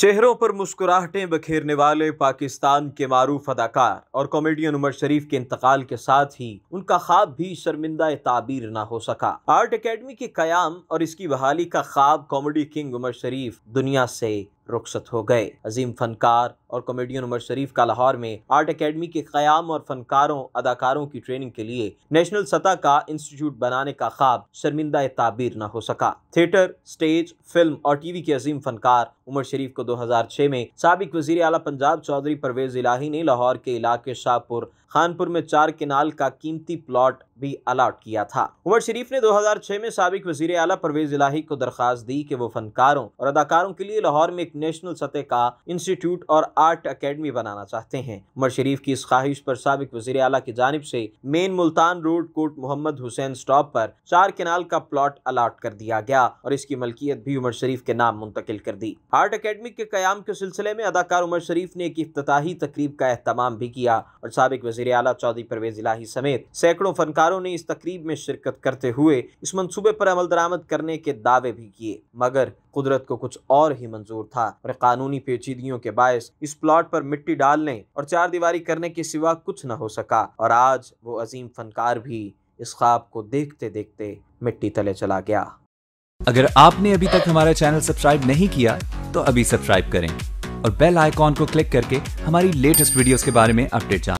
चेहरों पर मुस्कुराहटें बखेरने वाले पाकिस्तान के मारूफ अदाकार और कॉमेडियन उमर शरीफ के इंतकाल के साथ ही उनका ख्वाब भी शर्मिंदा ताबीर ना हो सका आर्ट एकेडमी के कयाम और इसकी बहाली का ख्वाब कॉमेडी किंग उमर शरीफ दुनिया से रुखसत हो गए अजीम फनकार और कॉमेडियन उमर शरीफ का लाहौर में आर्ट अकेडमी के क़्याम और फनकारों अदाकारों की ट्रेनिंग के लिए नेशनल सतह का इंस्टीट्यूट बनाने का ख्वाब शर्मिंदा ताबीर न हो सका थिएटर स्टेज फिल्म और टीवी के अजीम फनकार उमर शरीफ को 2006 में सबक वजी अला पंजाब चौधरी परवेज इलाही ने लाहौर के इलाके शाहपुर खानपुर में चार किनाल का कीमती प्लॉट भी अलाट किया था उमर शरीफ ने 2006 में सबक वजी अला परवेज इलाही को दरख्वास्त दी कि वो फनकारों और अदाकारों के लिए लाहौर में एक नेशनल सतह का इंस्टीट्यूट और आर्ट अकेडमी बनाना चाहते हैं उमर शरीफ की इस ख्वाहिश पर सबक वजीर अला की जानब से main Multan road Kot Mohammad Hussain stop पर चार किनाल का प्लॉट अलाट कर दिया गया और इसकी मलकियत भी उमर शरीफ के नाम मुंतकिल कर दी आर्ट अकेडमी के क्याम के सिलसिले में अदाकार उमर शरीफ ने एक अफ्ताही तकरीब का अहतमाम भी किया और सबक वजीर अला चौधरी परवेज इलाही समेत सैकड़ों फनकारों ने इस तकरीब में शिरकत करते हुए इस मनसूबे पर अमल दरामद करने के दावे भी किए मगर कुदरत को कुछ और ही मंजूर था और कानूनी पेचीदगियों के बायस इस प्लॉट पर मिट्टी डालने और चार दीवारी करने के सिवा कुछ न हो सका और आज वो अजीम फनकार भी इस ख्वाब को देखते देखते मिट्टी तले चला गया अगर आपने अभी तक हमारा चैनल सब्सक्राइब नहीं किया तो अभी सब्सक्राइब करें और बेल आइकॉन को क्लिक करके हमारी लेटेस्ट वीडियोस के बारे में अपडेट जान